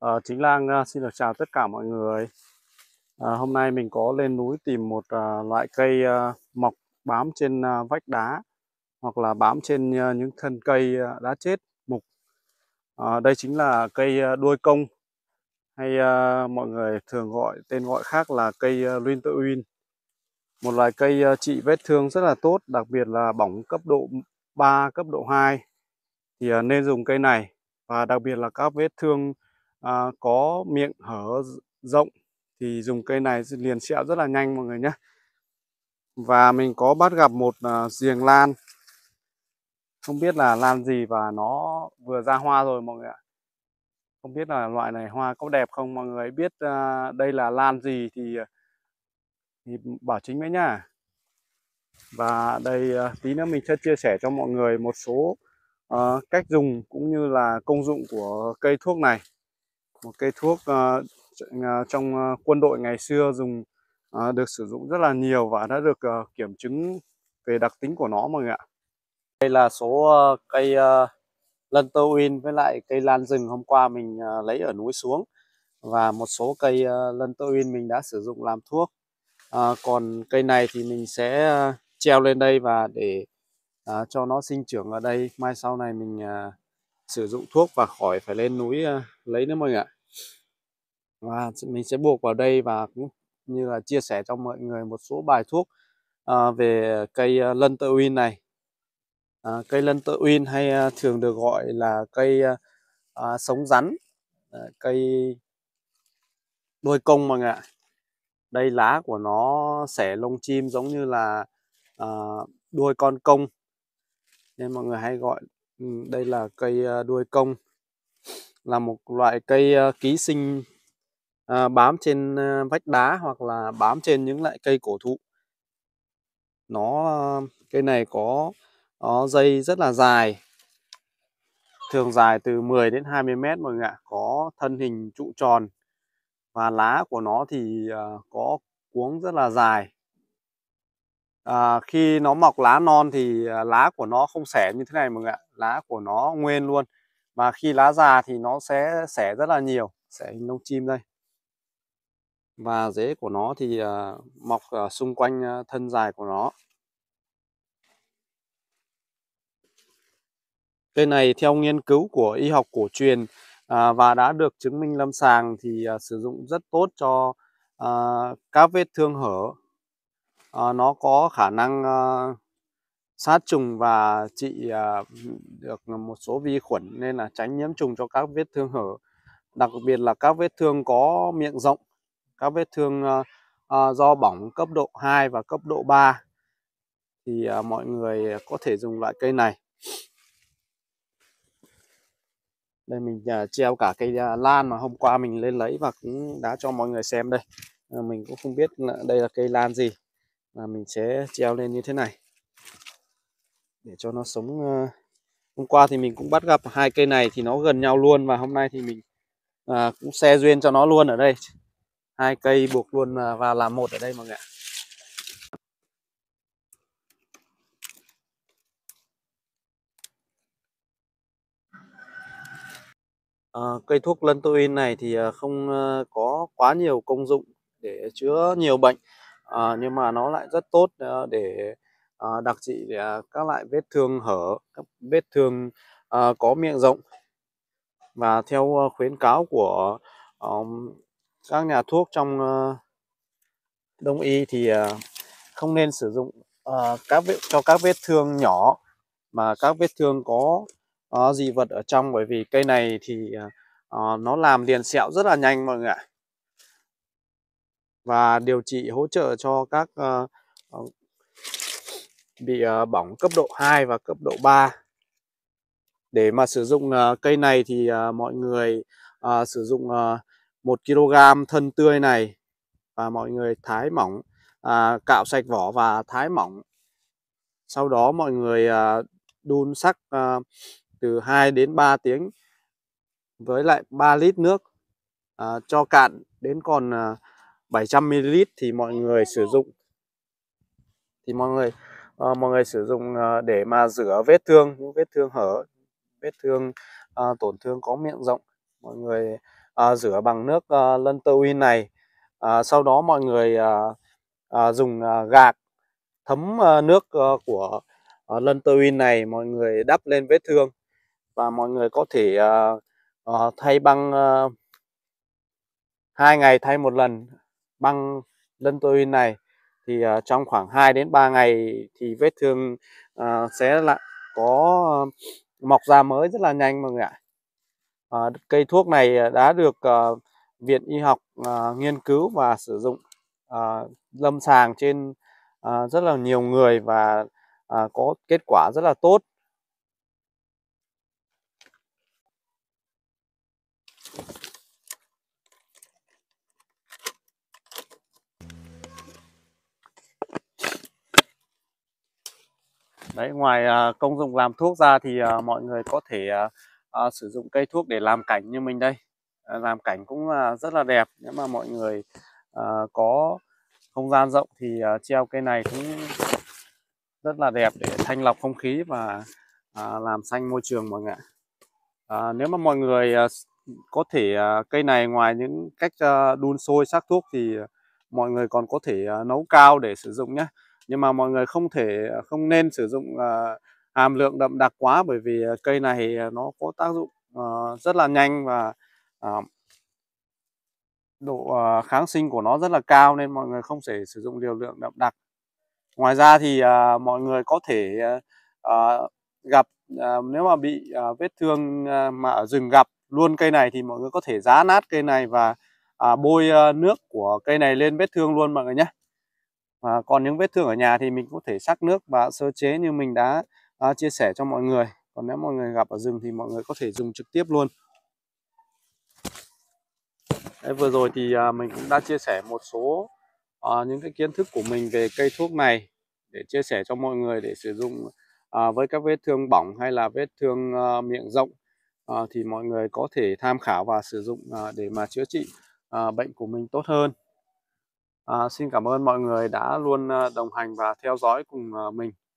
À, chính Lang ờ, xin được chào tất cả mọi người. À, hôm nay mình có lên núi tìm một à, loại cây à, mọc bám trên à, vách đá hoặc là bám trên à, những thân cây à, đã chết mục. À, đây chính là cây à, đuôi công hay à, mọi người thường gọi tên gọi khác là cây à, luyên Một loại cây à, trị vết thương rất là tốt, đặc biệt là bỏng cấp độ 3, cấp độ 2 thì à, nên dùng cây này và đặc biệt là các vết thương à, có miệng hở rộng thì dùng cây này liền sẹo rất là nhanh mọi người nhé và mình có bắt gặp một à, lan không biết là lan gì và nó vừa ra hoa rồi mọi người ạ không biết là loại này hoa có đẹp không mọi người biết à, đây là lan gì thì à, thì bảo chính với nhá và đây à, tí nữa mình sẽ chia sẻ cho mọi người một số uh, cách dùng cũng như là công dụng của cây thuốc này một cây thuốc ờ, ờ, trong ờ, quân đội ngày xưa dùng được sử dụng rất là nhiều và đã được kiểm chứng về đặc tính của nó mọi người ạ đây là số cây lân tơ uyên với lại cây lan rừng hôm qua mình lấy ở núi xuống và một số cây lân tơ uyên mình đã sử dụng làm thuốc còn cây này thì mình sẽ treo lên đây và để cho nó sinh trưởng ở đây mai sau này mình sử dụng thuốc và khỏi phải lên núi à, lấy nữa mọi người ạ và mình sẽ buộc vào đây và cũng như là chia sẻ cho mọi người một số bài thuốc à, về cây lân tự uyên này à, cây lân tự uyên hay à, thường được gọi là cây à, à, sống rắn à, cây đôi công mọi người ạ đây lá của nó xẻ lông chim giống như là à, đuôi con công nên mọi người hay gọi Ừ, đây là cây à, đuôi công là một loại cây à, ký sinh à, bám trên vách đá hoặc là bám trên những loại cây cổ thụ. Nó cây này có nó dây rất là dài. Thường dài từ 10 đến 20 mét mọi người ạ, có thân hình trụ tròn và lá của nó thì có cuống rất là dài à, khi nó mọc lá non thì ờ, lá của nó không xẻ như thế này mọi người ạ lá của nó nguyên luôn mà khi lá già thì nó sẽ xẻ rất là nhiều xẻ hình lông chim đây và rễ của nó thì à, mọc à, xung quanh à, thân dài của nó cây này theo nghiên cứu của y học cổ truyền à, và đã được chứng minh lâm sàng thì à, sử dụng rất tốt cho à, các vết thương hở Ờ, nó có khả năng ờ, sát trùng và trị ờ, được một số vi khuẩn nên là tránh nhiễm trùng cho các vết thương hở đặc biệt là các vết thương có miệng rộng các vết thương do bỏng cấp độ 2 và cấp độ 3 thì mọi người có thể dùng loại cây này đây mình treo cả cây lan mà hôm qua mình lên lấy và cũng đã cho mọi người xem đây mình cũng không biết đây là cây lan gì và mình sẽ treo lên như thế này để cho nó sống ờ, hôm qua thì mình cũng bắt gặp hai cây này thì nó gần nhau luôn và hôm nay thì mình à, cũng xe duyên cho nó luôn ở đây hai cây buộc luôn và làm một ở đây mọi người ạ À, cây thuốc lân tôi này thì không có quá nhiều công dụng để chữa nhiều bệnh à, nhưng mà nó lại rất tốt ờ, để à, đặc trị các loại vết thương hở các vết thương à, có miệng rộng và theo khuyến cáo của um, các nhà thuốc trong uh, đông y thì uh, không nên sử dụng uh, các vết, cho các vết thương nhỏ mà các vết thương có uh, dị vật ở trong bởi vì cây này thì uh, nó làm liền sẹo rất là nhanh mọi người ạ và điều trị hỗ trợ cho các uh, bị uh, bỏng cấp độ 2 và cấp độ 3 để mà sử dụng uh, cây này thì uh, mọi người uh, sử dụng uh, 1 kg thân tươi này và mọi người thái mỏng uh, cạo sạch vỏ và thái mỏng sau đó mọi người uh, đun sắc uh, từ 2 đến 3 tiếng với lại 3 lít nước uh, cho cạn đến còn uh, 700ml thì mọi người sử dụng thì mọi người uh, mọi người sử dụng uh, để mà rửa vết thương những vết thương hở vết thương uh, tổn thương có miệng rộng mọi người uh, rửa bằng nước uh, lân tơ uy này uh, sau đó mọi người uh, uh, dùng uh, gạc thấm uh, nước uh, của uh, lân tơ uy này mọi người đắp lên vết thương và mọi người có thể uh, uh, thay băng uh, hai ngày thay một lần băng lân tôi này thì uh, trong khoảng 2 đến 3 ngày thì vết thương uh, sẽ là có uh, mọc da mới rất là nhanh mọi người ạ. Uh, cây thuốc này đã được uh, viện y học uh, nghiên cứu và sử dụng uh, lâm sàng trên uh, rất là nhiều người và uh, có kết quả rất là tốt đấy ngoài uh, công dụng làm thuốc ra thì uh, mọi người có thể uh, uh, sử dụng cây thuốc để làm cảnh như mình đây uh, làm cảnh cũng uh, rất là đẹp nếu mà mọi người uh, có không gian rộng thì uh, treo cây này cũng rất là đẹp để thanh lọc không khí và uh, làm xanh môi trường mọi người uh, nếu mà mọi người uh, có thể uh, cây này ngoài những cách uh, đun sôi sắc thuốc thì uh, mọi người còn có thể uh, nấu cao để sử dụng nhé nhưng mà mọi người không thể à, không nên sử dụng uh, hàm lượng đậm đặc quá bởi vì à, cây này nó có tác dụng uh, rất là nhanh và uh, độ uh, kháng sinh của nó rất là cao nên mọi người không thể sử dụng liều lượng đậm đặc ngoài ra thì uh, mọi người có thể uh, gặp uh, nếu mà bị uh, vết thương uh, mà ở rừng gặp luôn cây này thì mọi người có thể giá nát cây này và uh, bôi uh, nước của cây này lên vết thương luôn mọi người nhé à, còn những vết thương ở nhà thì mình có thể sắc nước và sơ chế như mình đã à, chia sẻ cho mọi người còn nếu mọi người gặp ở rừng thì mọi người có thể dùng trực tiếp luôn Đấy, vừa rồi thì à, mình cũng đã chia sẻ một số à, những cái kiến thức của mình về cây thuốc này để chia sẻ cho mọi người để sử dụng à, với các vết thương bỏng hay là vết thương à, miệng rộng à, thì mọi người có thể tham khảo và sử dụng à, để mà chữa trị à, bệnh của mình tốt hơn Ờ, xin cảm ơn mọi người đã luôn ờ, đồng hành và theo dõi cùng ờ, mình.